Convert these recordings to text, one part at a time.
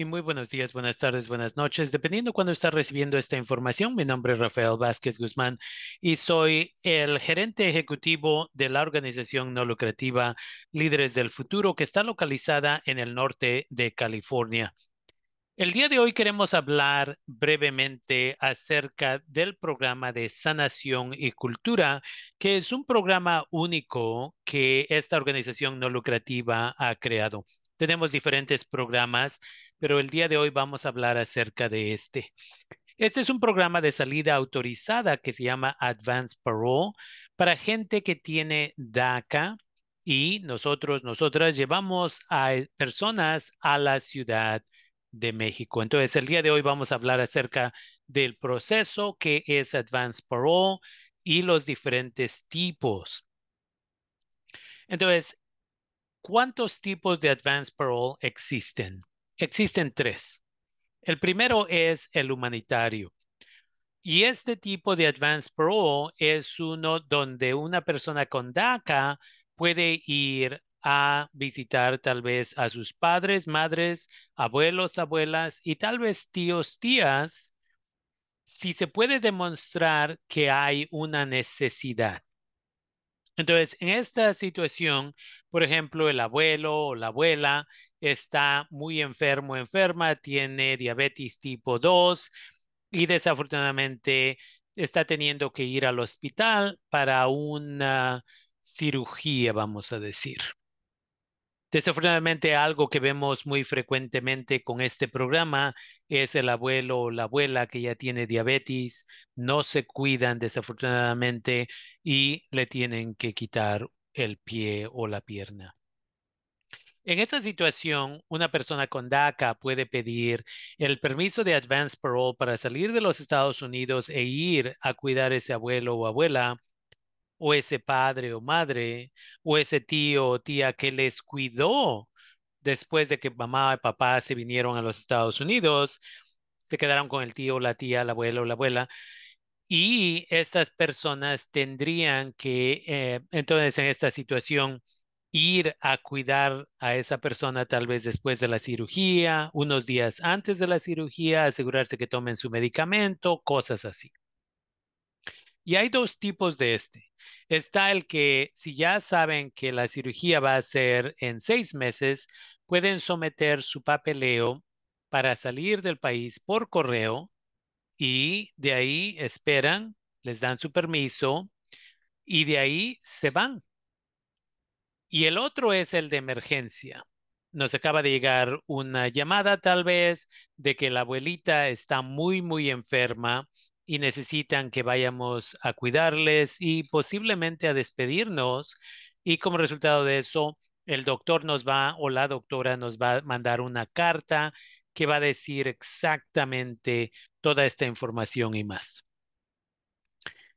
Y muy buenos días, buenas tardes, buenas noches. Dependiendo cuando estás recibiendo esta información, mi nombre es Rafael Vázquez Guzmán y soy el gerente ejecutivo de la organización no lucrativa Líderes del Futuro, que está localizada en el norte de California. El día de hoy queremos hablar brevemente acerca del programa de sanación y cultura, que es un programa único que esta organización no lucrativa ha creado. Tenemos diferentes programas pero el día de hoy vamos a hablar acerca de este. Este es un programa de salida autorizada que se llama Advanced Parole para gente que tiene DACA y nosotros, nosotras llevamos a e, personas a la ciudad de México. Entonces, el día de hoy vamos a hablar acerca del proceso que es Advanced Parole y los diferentes tipos. Entonces, ¿cuántos tipos de Advanced Parole existen? Existen tres. El primero es el humanitario. Y este tipo de advance parole es uno donde una persona con DACA puede ir a visitar tal vez a sus padres, madres, abuelos, abuelas y tal vez tíos, tías, si se puede demostrar que hay una necesidad. Entonces, en esta situación, por ejemplo, el abuelo o la abuela está muy enfermo, enferma, tiene diabetes tipo 2 y desafortunadamente está teniendo que ir al hospital para una cirugía, vamos a decir. Desafortunadamente, algo que vemos muy frecuentemente con este programa es el abuelo o la abuela que ya tiene diabetes, no se cuidan desafortunadamente y le tienen que quitar el pie o la pierna. En esta situación, una persona con DACA puede pedir el permiso de advance parole para salir de los Estados Unidos e ir a cuidar a ese abuelo o abuela o ese padre o madre, o ese tío o tía que les cuidó después de que mamá y papá se vinieron a los Estados Unidos, se quedaron con el tío, la tía, la abuela o la abuela. Y estas personas tendrían que, eh, entonces en esta situación, ir a cuidar a esa persona tal vez después de la cirugía, unos días antes de la cirugía, asegurarse que tomen su medicamento, cosas así. Y hay dos tipos de este. Está el que si ya saben que la cirugía va a ser en seis meses, pueden someter su papeleo para salir del país por correo y de ahí esperan, les dan su permiso y de ahí se van. Y el otro es el de emergencia. Nos acaba de llegar una llamada tal vez de que la abuelita está muy, muy enferma y necesitan que vayamos a cuidarles y posiblemente a despedirnos. Y como resultado de eso, el doctor nos va o la doctora nos va a mandar una carta que va a decir exactamente toda esta información y más.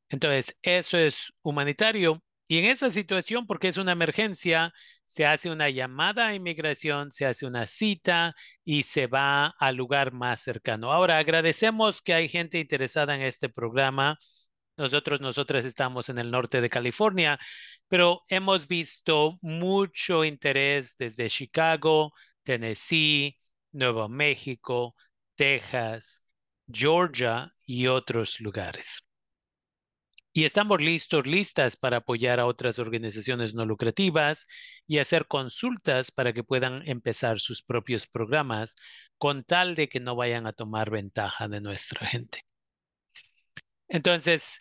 Entonces, eso es humanitario. Y en esa situación, porque es una emergencia, se hace una llamada a inmigración, se hace una cita y se va al lugar más cercano. Ahora, agradecemos que hay gente interesada en este programa. Nosotros, nosotras estamos en el norte de California, pero hemos visto mucho interés desde Chicago, Tennessee, Nuevo México, Texas, Georgia y otros lugares. Y estamos listos, listas para apoyar a otras organizaciones no lucrativas y hacer consultas para que puedan empezar sus propios programas con tal de que no vayan a tomar ventaja de nuestra gente. Entonces,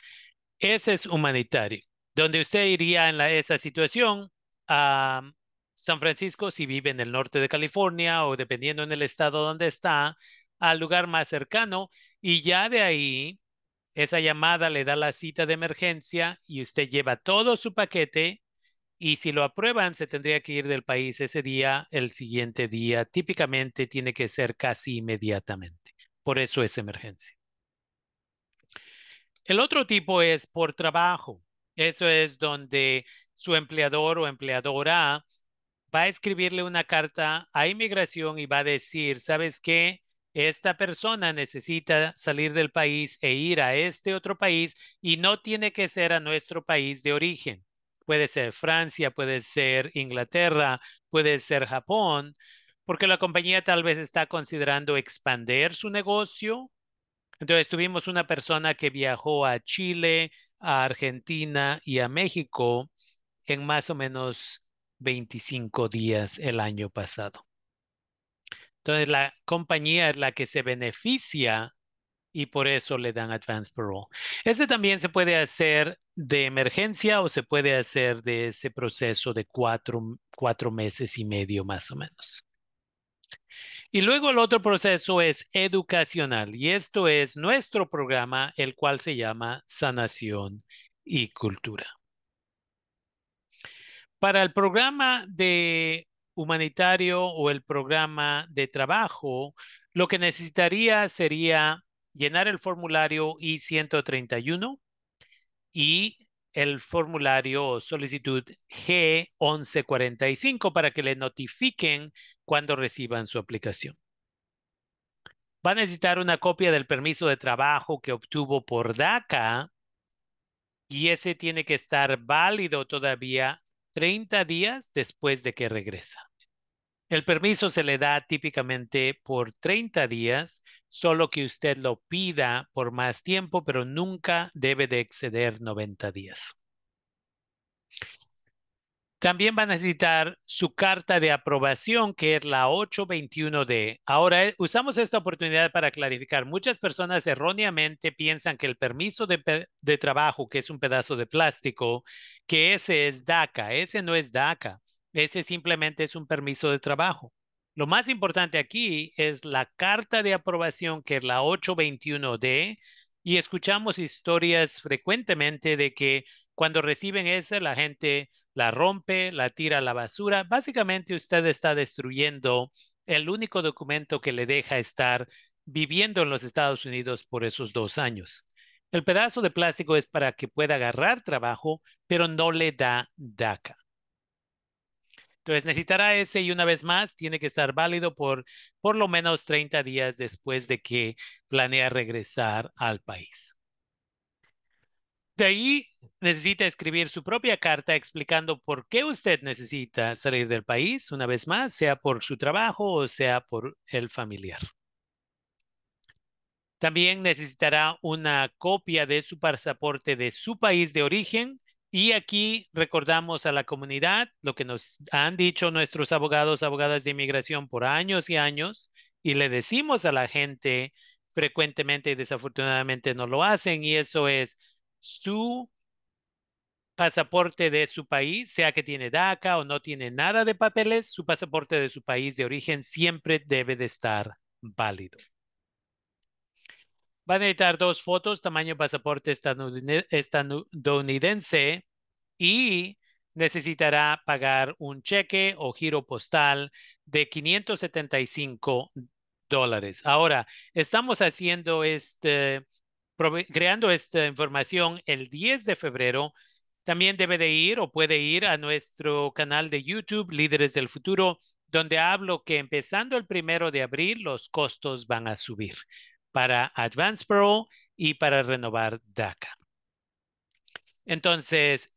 ese es humanitario. Donde usted iría en esa situación a San Francisco, si vive en el norte de California o dependiendo en el estado donde está, al lugar más cercano y ya de ahí esa llamada le da la cita de emergencia y usted lleva todo su paquete y si lo aprueban se tendría que ir del país ese día, el siguiente día. Típicamente tiene que ser casi inmediatamente. Por eso es emergencia. El otro tipo es por trabajo. Eso es donde su empleador o empleadora va a escribirle una carta a inmigración y va a decir, ¿sabes qué? esta persona necesita salir del país e ir a este otro país y no tiene que ser a nuestro país de origen. Puede ser Francia, puede ser Inglaterra, puede ser Japón, porque la compañía tal vez está considerando expander su negocio. Entonces tuvimos una persona que viajó a Chile, a Argentina y a México en más o menos 25 días el año pasado. Entonces la compañía es la que se beneficia y por eso le dan advance parole. Ese también se puede hacer de emergencia o se puede hacer de ese proceso de cuatro meses y medio más o menos. Y luego el otro proceso es educacional y esto es nuestro programa, el cual se llama Sanación y Cultura. Para el programa de humanitario o el programa de trabajo, lo que necesitaría sería llenar el formulario I-131 y el formulario o solicitud G1145 para que le notifiquen cuando reciban su aplicación. Va a necesitar una copia del permiso de trabajo que obtuvo por DACA y ese tiene que estar válido todavía 30 días después de que regresa. El permiso se le da típicamente por 30 días, solo que usted lo pida por más tiempo, pero nunca debe de exceder 90 días. También va a necesitar su carta de aprobación, que es la 821D. Ahora, eh, usamos esta oportunidad para clarificar. Muchas personas erróneamente piensan que el permiso de, trabajo, que es un pedazo de plástico, que ese es DACA. Ese no es DACA. Ese simplemente es un permiso de trabajo. Lo más importante aquí es la carta de aprobación que es la 821D y escuchamos historias frecuentemente de que cuando reciben esa la gente la rompe, la tira a la basura. Básicamente usted está destruyendo el único documento que le deja estar viviendo en los Estados Unidos por esos dos años. El pedazo de plástico es para que pueda agarrar trabajo, pero no le da DACA. Entonces necesitará ese y una vez más tiene que estar válido por por lo menos 30 días después de que planea regresar al país. De ahí necesita escribir su propia carta explicando por qué usted necesita salir del país, una vez más, sea por su trabajo o sea por el familiar. También necesitará una copia de su pasaporte de su país de origen y aquí recordamos a la comunidad lo que nos han dicho nuestros abogados, abogadas de inmigración por años y años, y le decimos a la gente frecuentemente y desafortunadamente no lo hacen, y eso es su pasaporte de su país, sea que tiene DACA o no tiene nada de papeles, su pasaporte de su país de origen siempre debe de estar válido. Van a necesitar dos fotos tamaño pasaporte estadounidense y necesitará pagar un cheque o giro postal de 575 dólares. Ahora, estamos haciendo este, creando esta información el 10 de febrero. También debe de ir o puede ir a nuestro canal de YouTube, Líderes del Futuro, donde hablo que empezando el primero de abril los costos van a subir para Advance Pro y para renovar DACA. Entonces,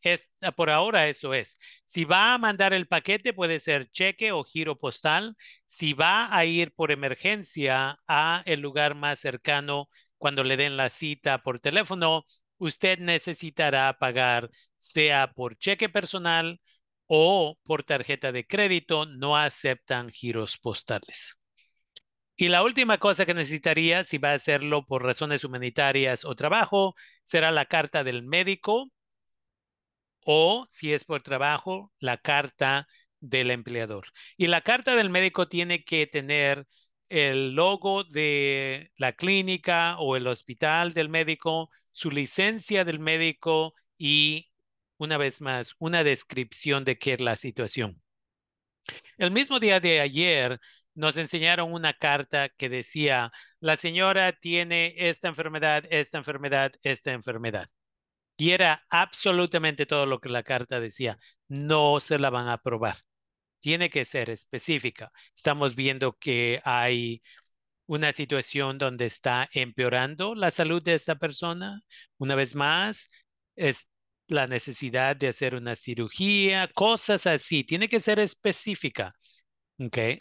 por ahora eso es. Si va a mandar el paquete, puede ser cheque o giro postal. Si va a ir por emergencia a el lugar más cercano cuando le den la cita por teléfono, usted necesitará pagar sea por cheque personal o por tarjeta de crédito. No aceptan giros postales. Y la última cosa que necesitaría, si va a hacerlo por razones humanitarias o trabajo, será la carta del médico o, si es por trabajo, la carta del empleador. Y la carta del médico tiene que tener el logo de la clínica o el hospital del médico, su licencia del médico y, una vez más, una descripción de qué es la situación. El mismo día de ayer, nos enseñaron una carta que decía, la señora tiene esta enfermedad, esta enfermedad, esta enfermedad. Y era absolutamente todo lo que la carta decía. No se la van a aprobar. Tiene que ser específica. Estamos viendo que hay una situación donde está empeorando la salud de esta persona. Una vez más, es la necesidad de hacer una cirugía, cosas así. Tiene que ser específica. Okay.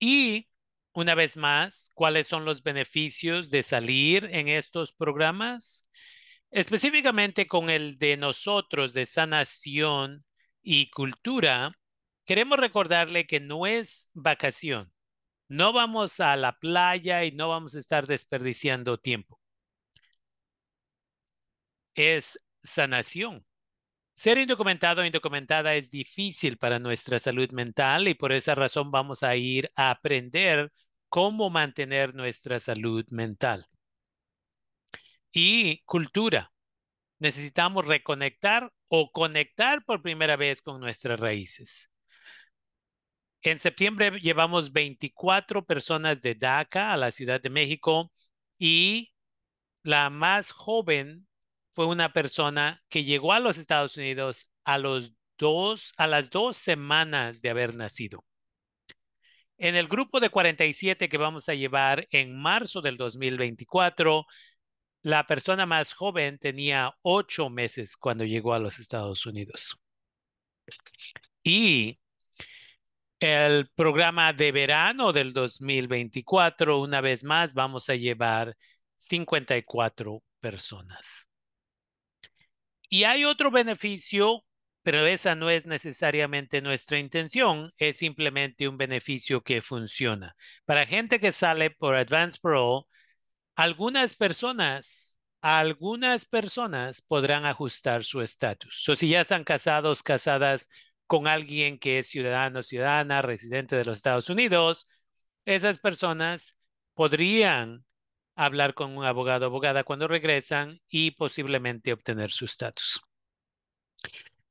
Y una vez más, ¿cuáles son los beneficios de salir en estos programas? Específicamente con el de nosotros de sanación y cultura, queremos recordarle que no es vacación. No vamos a la playa y no vamos a estar desperdiciando tiempo. Es sanación. Ser indocumentado o indocumentada es difícil para nuestra salud mental y por esa razón vamos a ir a aprender cómo mantener nuestra salud mental. Y cultura. Necesitamos reconectar o conectar por primera vez con nuestras raíces. En septiembre llevamos 24 personas de DACA a la Ciudad de México y la más joven fue una persona que llegó a los Estados Unidos a, los dos, a las dos semanas de haber nacido. En el grupo de 47 que vamos a llevar en marzo del 2024, la persona más joven tenía ocho meses cuando llegó a los Estados Unidos. Y el programa de verano del 2024, una vez más, vamos a llevar 54 personas. Y hay otro beneficio, pero esa no es necesariamente nuestra intención, es simplemente un beneficio que funciona. Para gente que sale por Advanced Pro, algunas personas, algunas personas podrán ajustar su estatus. O si ya están casados, casadas con alguien que es ciudadano, ciudadana, residente de los Estados Unidos, esas personas podrían hablar con un abogado o abogada cuando regresan y posiblemente obtener su estatus.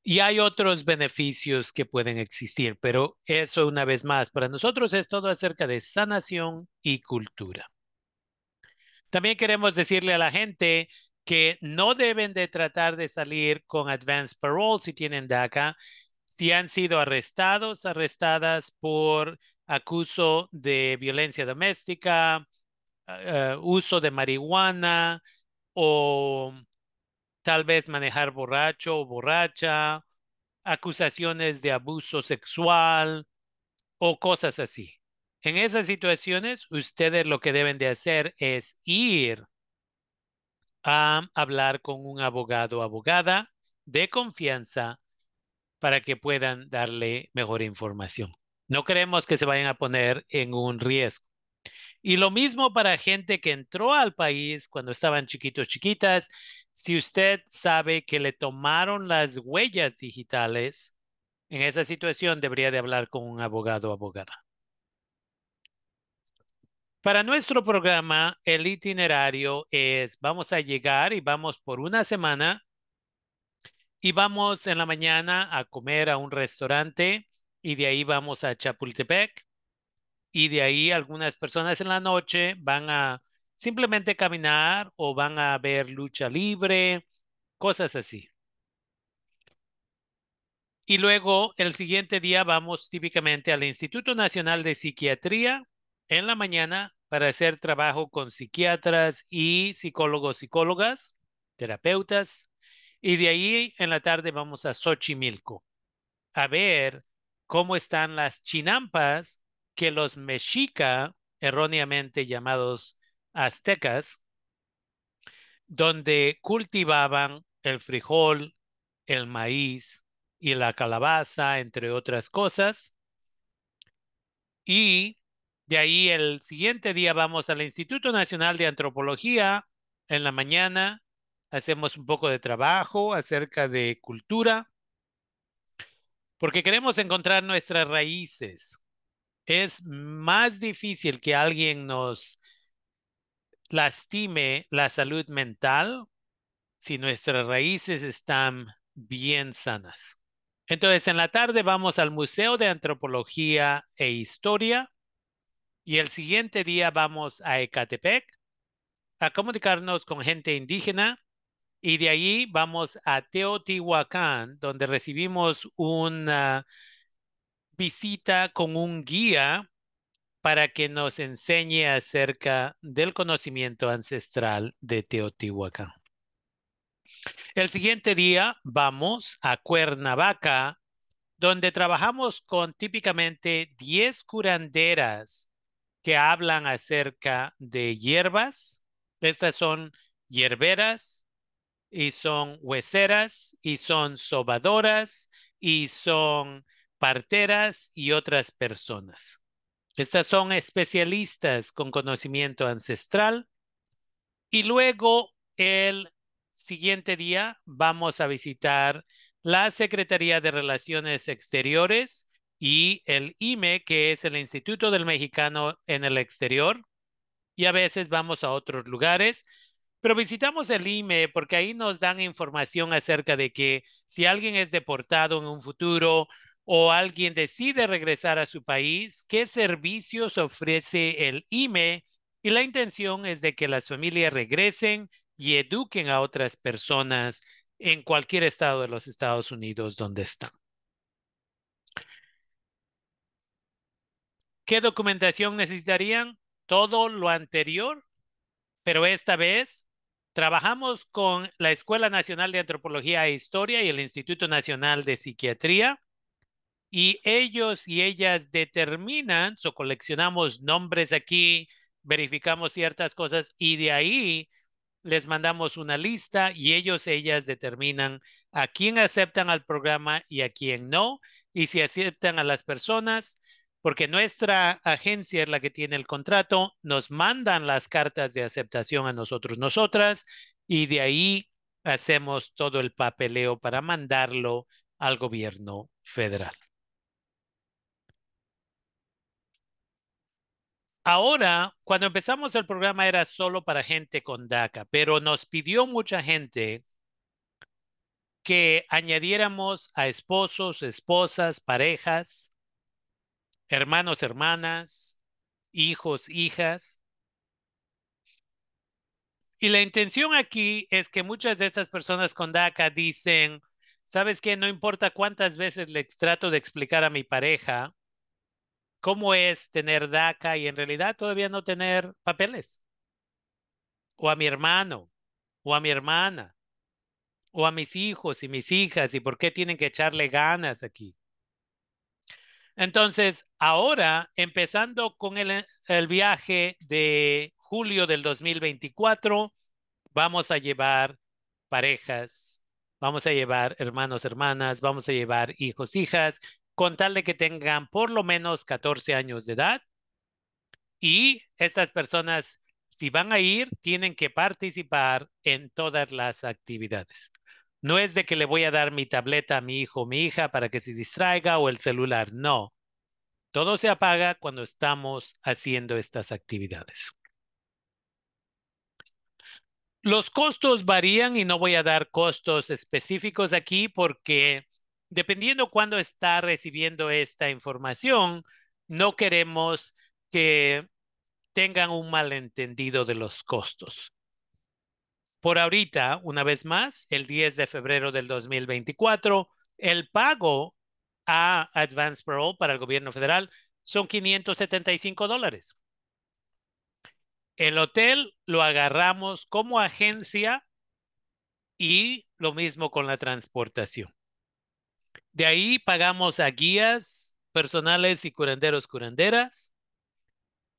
Y hay otros beneficios que pueden existir, pero eso una vez más, para nosotros es todo acerca de sanación y cultura. También queremos decirle a la gente que no deben de tratar de salir con advance parole si tienen DACA, si han sido arrestados, arrestadas por acuso de violencia doméstica, eh, uso de marihuana o tal vez manejar borracho o borracha, acusaciones de abuso sexual o cosas así. En esas situaciones, ustedes lo que deben de hacer es ir a hablar con un abogado o abogada de confianza para que puedan darle mejor información. No queremos que se vayan a poner en un riesgo. Y lo mismo para gente que entró al país cuando estaban chiquitos, chiquitas. Si usted sabe que le tomaron las huellas digitales, en esa situación debería de hablar con un abogado o abogada. Para nuestro programa, el itinerario es, vamos a llegar y vamos por una semana y vamos en la mañana a comer a un restaurante y de ahí vamos a Chapultepec y de ahí algunas personas en la noche van a simplemente caminar o van a ver lucha libre, cosas así. Y luego el siguiente día vamos típicamente al Instituto Nacional de Psiquiatría en la mañana para hacer trabajo con psiquiatras y psicólogos, psicólogas, terapeutas. Y de ahí en la tarde vamos a Xochimilco a ver cómo están las chinampas que los mexica, erróneamente llamados aztecas, donde cultivaban el frijol, el maíz y la calabaza, entre otras cosas. Y de ahí el siguiente día vamos al Instituto Nacional de Antropología en la mañana. Hacemos un poco de trabajo acerca de cultura, porque queremos encontrar nuestras raíces es más difícil que alguien nos lastime la salud mental si nuestras raíces están bien sanas. Entonces, en la tarde vamos al Museo de Antropología e Historia y el siguiente día vamos a Ecatepec a comunicarnos con gente indígena y de allí vamos a Teotihuacán, donde recibimos una visita con un guía para que nos enseñe acerca del conocimiento ancestral de Teotihuacán. El siguiente día vamos a Cuernavaca, donde trabajamos con típicamente 10 curanderas que hablan acerca de hierbas. Estas son hierberas y son hueseras y son sobadoras y son parteras y otras personas. Estas son especialistas con conocimiento ancestral. Y luego el siguiente día vamos a visitar la Secretaría de Relaciones Exteriores y el IME, que es el Instituto del Mexicano en el Exterior. Y a veces vamos a otros lugares. Pero visitamos el IME porque ahí nos dan información acerca de que si alguien es deportado en un futuro o alguien decide regresar a su país, qué servicios ofrece el IME y la intención es de que las familias regresen y eduquen a otras personas en cualquier estado de los Estados Unidos donde están. ¿Qué documentación necesitarían? Todo lo anterior, pero esta vez trabajamos con la Escuela Nacional de Antropología e Historia y el Instituto Nacional de Psiquiatría y ellos y ellas determinan, o coleccionamos nombres aquí, verificamos ciertas cosas y de ahí les mandamos una lista y ellos, ellas determinan a quién aceptan al programa y a quién no, y si aceptan a las personas, porque nuestra agencia es la que tiene el contrato, nos mandan las cartas de aceptación a nosotros, nosotras, y de ahí hacemos todo el papeleo para mandarlo al gobierno federal. Ahora, cuando empezamos el programa era solo para gente con DACA, pero nos pidió mucha gente que añadiéramos a esposos, esposas, parejas, hermanos, hermanas, hijos, hijas. Y la intención aquí es que muchas de estas personas con DACA dicen, ¿sabes qué? No importa cuántas veces le trato de explicar a mi pareja cómo es tener DACA y en realidad todavía no tener papeles. O a mi hermano, o a mi hermana, o a mis hijos y mis hijas, y por qué tienen que echarle ganas aquí. Entonces, ahora, empezando con el, viaje de julio del 2024, vamos a llevar parejas, vamos a llevar hermanos, hermanas, vamos a llevar hijos, hijas, con tal de que tengan por lo menos 14 años de edad. Y estas personas, si van a ir, tienen que participar en todas las actividades. No es de que le voy a dar mi tableta a mi hijo o mi hija para que se distraiga o el celular. No. Todo se apaga cuando estamos haciendo estas actividades. Los costos varían y no voy a dar costos específicos aquí porque dependiendo cuándo está recibiendo esta información, no queremos que tengan un malentendido de los costos. Por ahorita, una vez más, el 10 de febrero del 2024, el pago a Advance Pro para el gobierno federal son 575 dólares. El hotel lo agarramos como agencia y lo mismo con la transportación. De ahí pagamos a guías personales y curanderos, curanderas.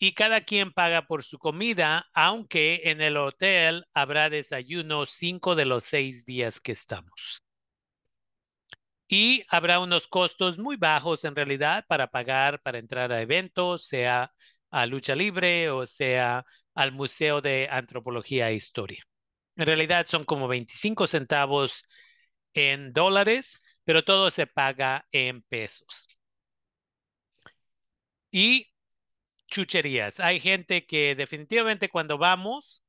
Y cada quien paga por su comida, aunque en el hotel habrá desayuno cinco de los seis días que estamos. Y habrá unos costos muy bajos en realidad para pagar para entrar a eventos, sea a lucha libre o sea al Museo de Antropología e Historia. En realidad son como 25 centavos en dólares, pero todo se paga en pesos. Y chucherías. Hay gente que definitivamente cuando vamos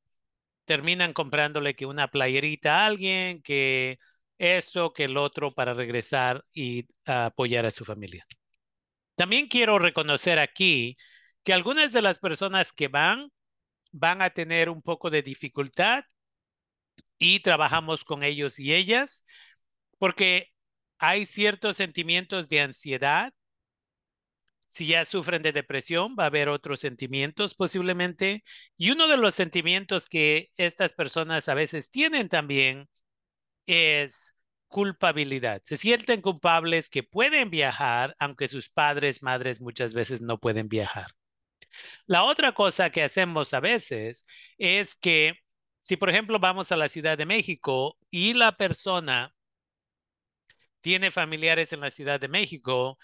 terminan comprándole que una playerita a alguien, que esto, que el otro para regresar y apoyar a su familia. También quiero reconocer aquí que algunas de las personas que van van a tener un poco de dificultad y trabajamos con ellos y ellas porque hay ciertos sentimientos de ansiedad. Si ya sufren de depresión, va a haber otros sentimientos posiblemente. Y uno de los sentimientos que estas personas a veces tienen también es culpabilidad. Se sienten culpables que pueden viajar, aunque sus padres, madres muchas veces no pueden viajar. La otra cosa que hacemos a veces es que si, por ejemplo, vamos a la Ciudad de México y la persona tiene familiares en la Ciudad de México,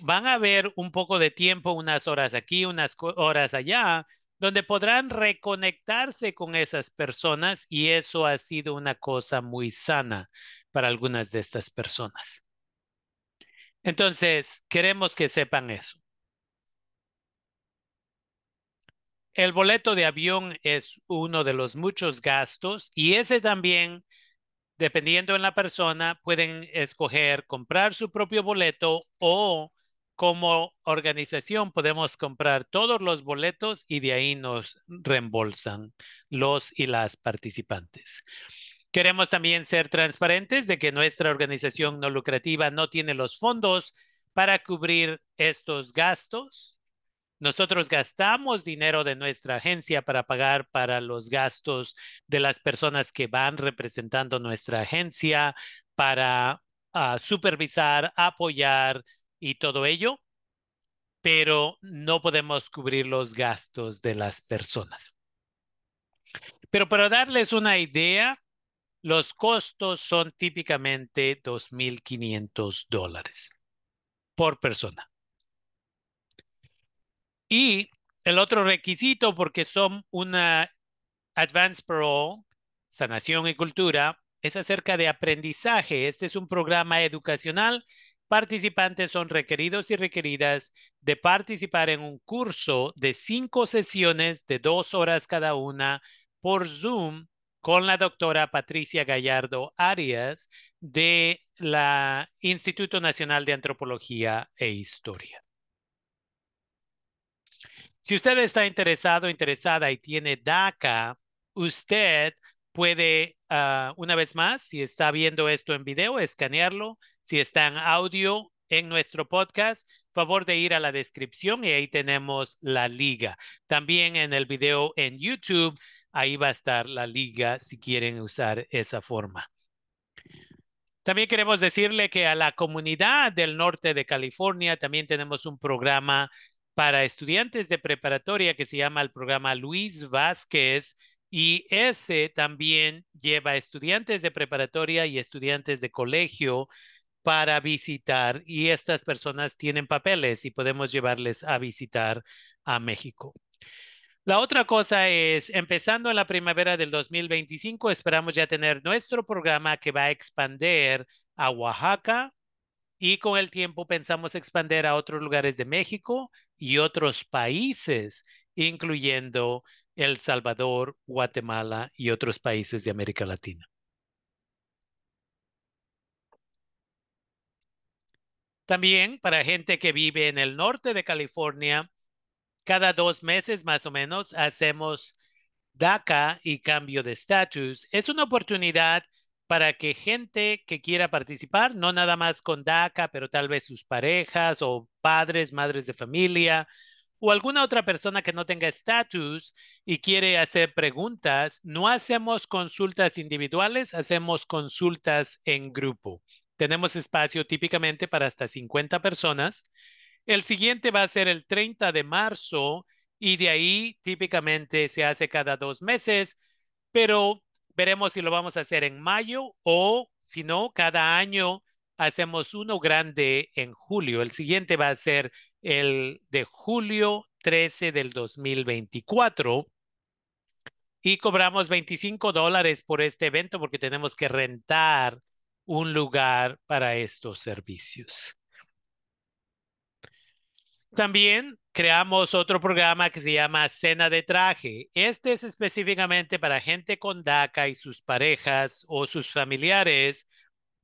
van a ver un poco de tiempo, unas horas aquí, unas horas allá, donde podrán reconectarse con esas personas y eso ha sido una cosa muy sana para algunas de estas personas. Entonces, queremos que sepan eso. El boleto de avión es uno de los muchos gastos y ese también dependiendo en la persona, pueden escoger comprar su propio boleto o como organización podemos comprar todos los boletos y de ahí nos reembolsan los y las participantes. Queremos también ser transparentes de que nuestra organización no lucrativa no tiene los fondos para cubrir estos gastos nosotros gastamos dinero de nuestra agencia para pagar para los gastos de las personas que van representando nuestra agencia, para ah, supervisar, apoyar y todo ello, pero no podemos cubrir los gastos de las personas. Pero para darles una idea, los costos son típicamente 2.500 dólares por persona. Y el otro requisito, porque son una Advanced Pro Sanación y Cultura, es acerca de aprendizaje. Este es un programa educacional. Participantes son requeridos y requeridas de participar en un curso de cinco sesiones de dos horas cada una por Zoom con la doctora Patricia Gallardo Arias de la Instituto Nacional de Antropología e Historia. Si usted está interesado, interesada y tiene DACA, usted puede, ah, una vez más, si está viendo esto en video, escanearlo. Si está en audio en nuestro podcast, favor de ir a la descripción y ahí tenemos la liga. También en el video en YouTube, ahí va a estar la liga si quieren usar esa forma. También queremos decirle que a la comunidad del norte de California también tenemos un programa para estudiantes de preparatoria que se llama el programa Luis Vázquez y ese también lleva estudiantes de preparatoria y estudiantes de colegio para visitar y estas personas tienen papeles y podemos llevarles a visitar a México. La otra cosa es, empezando en la primavera del 2025, esperamos ya tener nuestro programa que va a expandir a Oaxaca y con el tiempo pensamos expandir a otros lugares de México y otros países, incluyendo El Salvador, Guatemala y otros países de América Latina. También para gente que vive en el norte de California, cada dos meses más o menos hacemos DACA y cambio de estatus. Es una oportunidad para que gente que quiera participar, no nada más con DACA, pero tal vez sus parejas o padres, madres de familia o alguna otra persona que no tenga estatus y quiere hacer preguntas, no hacemos consultas individuales, hacemos consultas en grupo. Tenemos espacio típicamente para hasta 50 personas. El siguiente va a ser el 30 de marzo y de ahí típicamente se hace cada dos meses, pero Veremos si lo vamos a hacer en mayo o si no, cada año hacemos uno grande en julio. El siguiente va a ser el de julio 13 del 2024 y cobramos 25 dólares por este evento porque tenemos que rentar un lugar para estos servicios. También creamos otro programa que se llama Cena de Traje. Este es específicamente para gente con DACA y sus parejas o sus familiares.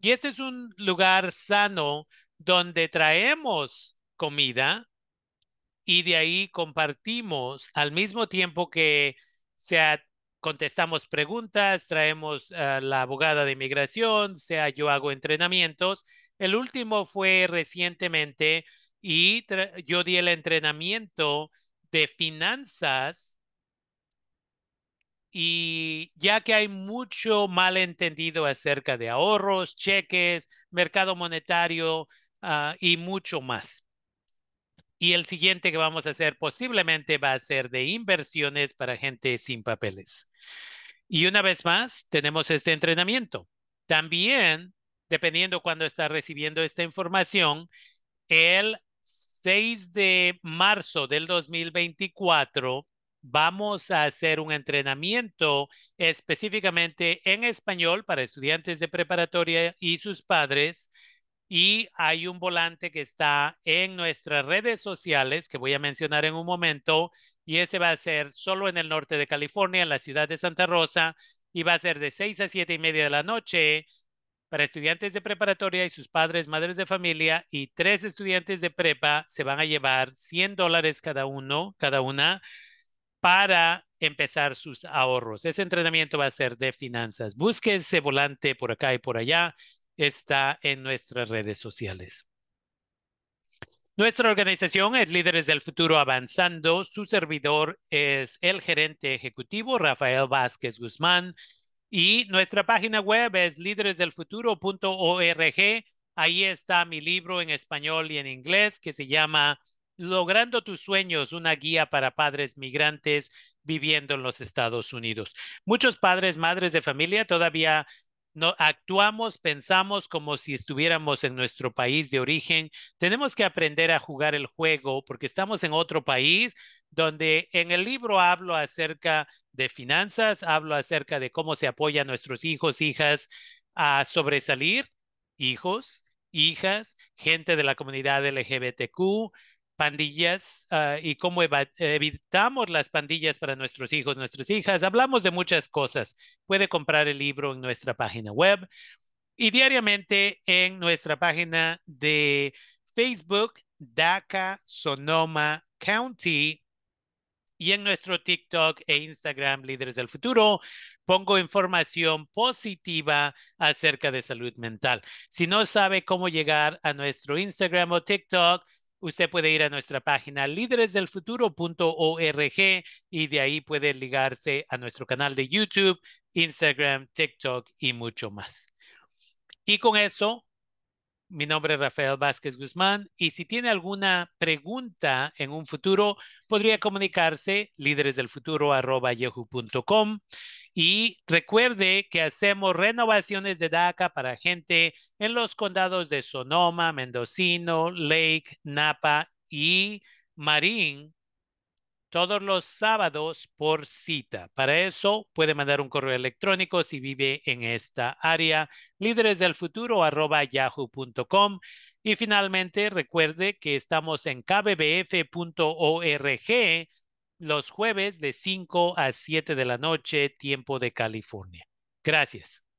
Y este es un lugar sano donde traemos comida y de ahí compartimos al mismo tiempo que sea contestamos preguntas, traemos eh, la abogada de inmigración, sea yo hago entrenamientos. El último fue recientemente y yo di el entrenamiento de finanzas y ya que hay mucho malentendido acerca de ahorros, cheques, mercado monetario ah, y mucho más. Y el siguiente que vamos a hacer posiblemente va a ser de inversiones para gente sin papeles. Y una vez más, tenemos este entrenamiento. También, dependiendo cuando está recibiendo esta información, el 6 de marzo del 2024 vamos a hacer un entrenamiento específicamente en español para estudiantes de preparatoria y sus padres. Y hay un volante que está en nuestras redes sociales que voy a mencionar en un momento. Y ese va a ser solo en el norte de California, en la ciudad de Santa Rosa. Y va a ser de 6 a 7 y media de la noche para estudiantes de preparatoria y sus padres, madres de familia, y tres estudiantes de prepa se van a llevar 100 dólares cada uno, cada una, para empezar sus ahorros. Ese entrenamiento va a ser de finanzas. Busque ese volante por acá y por allá. Está en nuestras redes sociales. Nuestra organización es Líderes del Futuro Avanzando. Su servidor es el gerente ejecutivo Rafael Vázquez Guzmán. Y nuestra página web es líderesdelfuturo.org. Ahí está mi libro en español y en inglés que se llama Logrando tus sueños, una guía para padres migrantes viviendo en los Estados Unidos. Muchos padres, madres de familia todavía no actuamos, pensamos como si estuviéramos en nuestro país de origen. Tenemos que aprender a jugar el juego porque estamos en otro país, donde en el libro hablo acerca de finanzas, hablo acerca de cómo se apoya a nuestros hijos, hijas a sobresalir, hijos, hijas, gente de la comunidad LGBTQ, pandillas ah, y cómo evitamos las pandillas para nuestros hijos, nuestras hijas. Hablamos de muchas cosas. Puede comprar el libro en nuestra página web y diariamente en nuestra página de Facebook, DACA Sonoma County y en nuestro TikTok e Instagram Líderes del Futuro pongo información positiva acerca de salud mental. Si no sabe cómo llegar a nuestro Instagram o TikTok, usted puede ir a nuestra página líderesdelfuturo.org y de ahí puede ligarse a nuestro canal de YouTube, Instagram, TikTok y mucho más. Y con eso mi nombre es Rafael Vázquez Guzmán y si tiene alguna pregunta en un futuro, podría comunicarse lideresdelfuturo.yahoo.com y recuerde que hacemos renovaciones de DACA para gente en los condados de Sonoma, Mendocino, Lake, Napa y Marín todos los sábados por cita. Para eso puede mandar un correo electrónico si vive en esta área, Líderes del yahoo.com. Y finalmente, recuerde que estamos en kbbf.org los jueves de 5 a 7 de la noche, tiempo de California. Gracias.